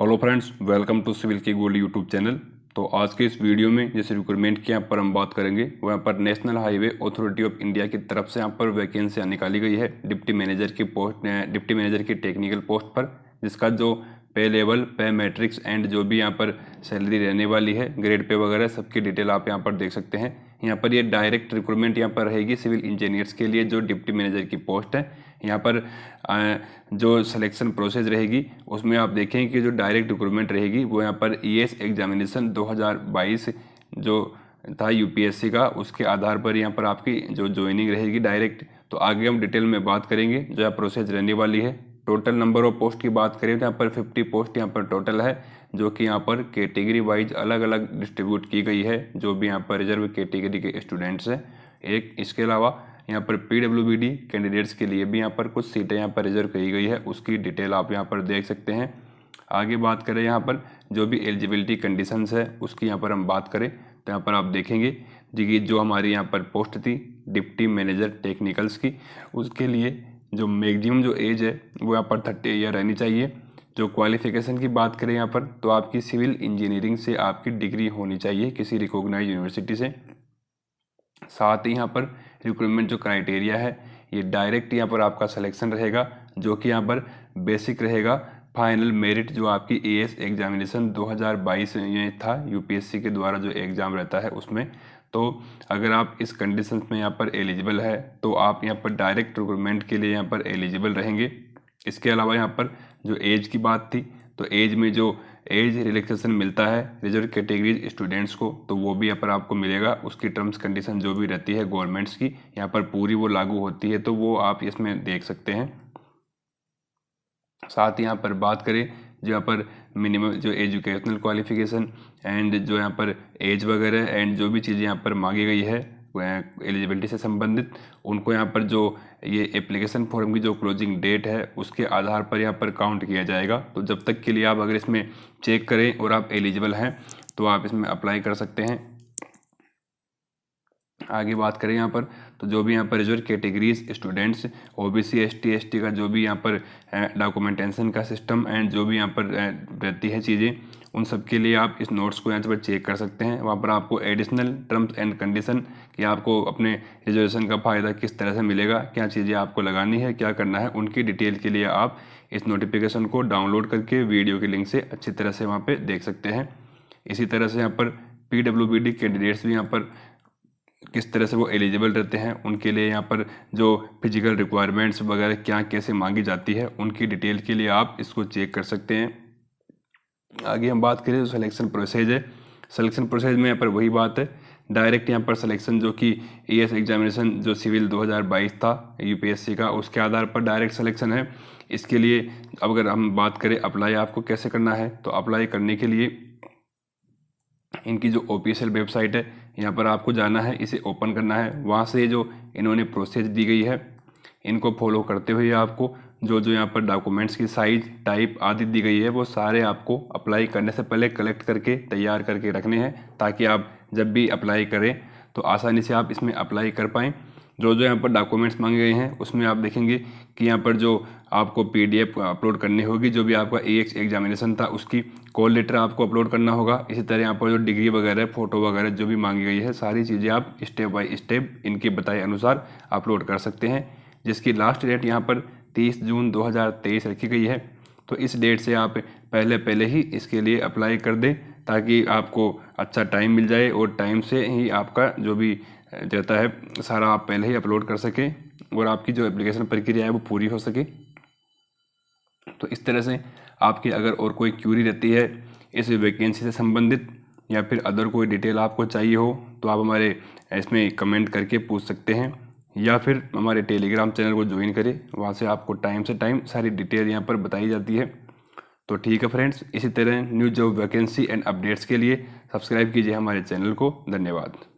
hello friends welcome to civil के gold YouTube channel तो आज के इस वीडियो में जैसे रिक्रूटमेंट के यहाँ पर हम बात करेंगे वो यहाँ पर national highway authority of India की तरफ से यहाँ पर वैकेंसियाँ निकाली गई है डिप्टी मैनेजर की पोस्ट डिप्टी मैनेजर की टेक्निकल पोस्ट पर जिसका जो पे लेवल पे मैट्रिक्स एंड जो भी यहाँ पर सैलरी रहने वाली है ग्रेड पे वगैरह सबकी डिटेल आप यहाँ पर देख सकते हैं यहाँ पर ये डायरेक्ट रिक्रूटमेंट यहाँ पर रहेगी सिविल इंजीनियर्स के लिए जो डिप्टी मैनेजर की पोस्ट है यहाँ पर जो सिलेक्शन प्रोसेस रहेगी उसमें आप देखें कि जो डायरेक्ट रिक्रूटमेंट रहेगी वो यहाँ पर ई e एग्जामिनेशन दो जो था यूपीएससी का उसके आधार पर यहाँ पर आपकी जो ज्वाइनिंग रहेगी डायरेक्ट तो आगे हम डिटेल में बात करेंगे जो प्रोसेस रहने वाली है टोटल नंबर ऑफ पोस्ट की बात करें तो यहाँ पर फिफ्टी पोस्ट यहाँ पर टोटल है जो कि यहाँ पर कैटेगरी वाइज अलग अलग डिस्ट्रीब्यूट की गई है जो भी यहाँ पर रिजर्व कैटेगरी के स्टूडेंट्स हैं एक इसके अलावा यहाँ पर पी कैंडिडेट्स के लिए भी यहाँ पर कुछ सीटें यहाँ पर रिजर्व की गई है उसकी डिटेल आप यहाँ पर देख सकते हैं आगे बात करें यहाँ पर जो भी एलिजिबिलिटी कंडीशंस है उसकी यहाँ पर हम बात करें तो यहाँ पर आप देखेंगे जी जो हमारी यहाँ पर पोस्ट थी डिप्टी मैनेजर टेक्निकल्स की उसके लिए जो मैगजिम जो एज है वो यहाँ पर थर्टी ईयर रहनी चाहिए जो क्वालिफिकेशन की बात करें यहाँ पर तो आपकी सिविल इंजीनियरिंग से आपकी डिग्री होनी चाहिए किसी रिकॉग्नाइज यूनिवर्सिटी से साथ ही यहाँ पर रिक्रूटमेंट जो क्राइटेरिया है ये डायरेक्ट यहाँ पर आपका सलेक्शन रहेगा जो कि यहाँ पर बेसिक रहेगा फाइनल मेरिट जो आपकी ए एस एग्जामिनेशन दो हज़ार बाईस में था यू पी एस सी के द्वारा जो एग्ज़ाम रहता है उसमें तो अगर आप इस कंडीशन में यहाँ पर एलिजिबल है तो आप यहाँ पर डायरेक्ट रिक्रूटमेंट के लिए यहाँ पर एलिजिबल रहेंगे इसके अलावा यहाँ पर जो एज की बात थी तो एज में जो एज रिलैक्सेशन मिलता है रिजर्व कैटेगरीज स्टूडेंट्स को तो वो भी यहाँ पर आपको मिलेगा उसकी टर्म्स कंडीशन जो भी रहती है गवर्नमेंट्स की यहाँ पर पूरी वो लागू होती है तो वो आप इसमें देख सकते हैं साथ यहाँ पर बात करें जो यहाँ पर मिनिमम जो एजुकेशनल क्वालिफिकेशन एंड जो यहाँ पर एज वगैरह एंड जो भी चीज़ें यहाँ पर मांगी गई है एलिजिबिलिटी से संबंधित उनको यहाँ पर जो ये एप्लीकेशन फॉर्म की जो क्लोजिंग डेट है उसके आधार पर यहाँ पर काउंट किया जाएगा तो जब तक के लिए आप अगर इसमें चेक करें और आप एलिजिबल हैं तो आप इसमें अप्लाई कर सकते हैं आगे बात करें यहाँ पर तो जो भी यहाँ पर reserve categories students O B C S T S T का जो भी यहाँ पर डॉक्यूमेंटेशन eh, का सिस्टम एंड जो भी यहाँ पर eh, रहती है चीज़ें उन सब के लिए आप इस नोट्स को यहाँ पर चेक कर सकते हैं वहाँ पर आपको एडिशनल टर्म्स एंड कंडीशन कि आपको अपने रिजर्वेशन का फ़ायदा किस तरह से मिलेगा क्या चीज़ें आपको लगानी है क्या करना है उनकी डिटेल के लिए आप इस नोटिफिकेशन को डाउनलोड करके वीडियो के लिंक से अच्छी तरह से वहाँ पर देख सकते हैं इसी तरह से यहाँ पर P W B D candidates भी यहाँ पर किस तरह से वो एलिजिबल रहते हैं उनके लिए यहाँ पर जो फिजिकल रिक्वायरमेंट्स वगैरह क्या कैसे मांगी जाती है उनकी डिटेल के लिए आप इसको चेक कर सकते हैं आगे हम बात करें जो सिलेक्शन प्रोसेज है सिलेक्शन प्रोसेस में यहाँ पर वही बात है डायरेक्ट यहाँ पर सिलेक्शन जो कि ई एस एग्जामिनेशन जो सिविल 2022 था यूपीएससी का उसके आधार पर डायरेक्ट सलेक्शन है इसके लिए अब अगर हम बात करें अप्लाई आपको कैसे करना है तो अप्लाई करने के लिए इनकी जो ऑफिशियल वेबसाइट है यहाँ पर आपको जाना है इसे ओपन करना है वहाँ से जो इन्होंने प्रोसेस दी गई है इनको फॉलो करते हुए आपको जो जो यहाँ पर डॉक्यूमेंट्स की साइज टाइप आदि दी गई है वो सारे आपको अप्लाई करने से पहले कलेक्ट करके तैयार करके रखने हैं ताकि आप जब भी अप्लाई करें तो आसानी से आप इसमें अप्लाई कर पाएँ जो जो यहाँ पर डॉक्यूमेंट्स मांगे गए हैं उसमें आप देखेंगे कि यहाँ पर जो आपको पीडीएफ अपलोड करनी होगी जो भी आपका ए एक्स एग्जामिनेशन था उसकी कॉल लेटर आपको अपलोड करना होगा इसी तरह यहाँ पर जो डिग्री वगैरह फ़ोटो वगैरह जो भी मांगी गई है सारी चीज़ें आप स्टेप बाई स्टेप इनके बताए अनुसार अपलोड कर सकते हैं जिसकी लास्ट डेट यहाँ पर तीस जून दो रखी गई है तो इस डेट से आप पहले पहले ही इसके लिए अप्लाई कर दें ताकि आपको अच्छा टाइम मिल जाए और टाइम से ही आपका जो भी देता है सारा आप पहले ही अपलोड कर सकें और आपकी जो एप्लीकेशन प्रक्रिया है वो पूरी हो सके तो इस तरह से आपकी अगर और कोई क्यूरी रहती है इस वैकेंसी से संबंधित या फिर अदर कोई डिटेल आपको चाहिए हो तो आप हमारे इसमें कमेंट करके पूछ सकते हैं या फिर हमारे टेलीग्राम चैनल को ज्वाइन करें वहाँ से आपको टाइम से टाइम सारी डिटेल यहाँ पर बताई जाती है तो ठीक है फ्रेंड्स इसी तरह new job vacancy and updates के लिए सब्सक्राइब कीजिए हमारे चैनल को धन्यवाद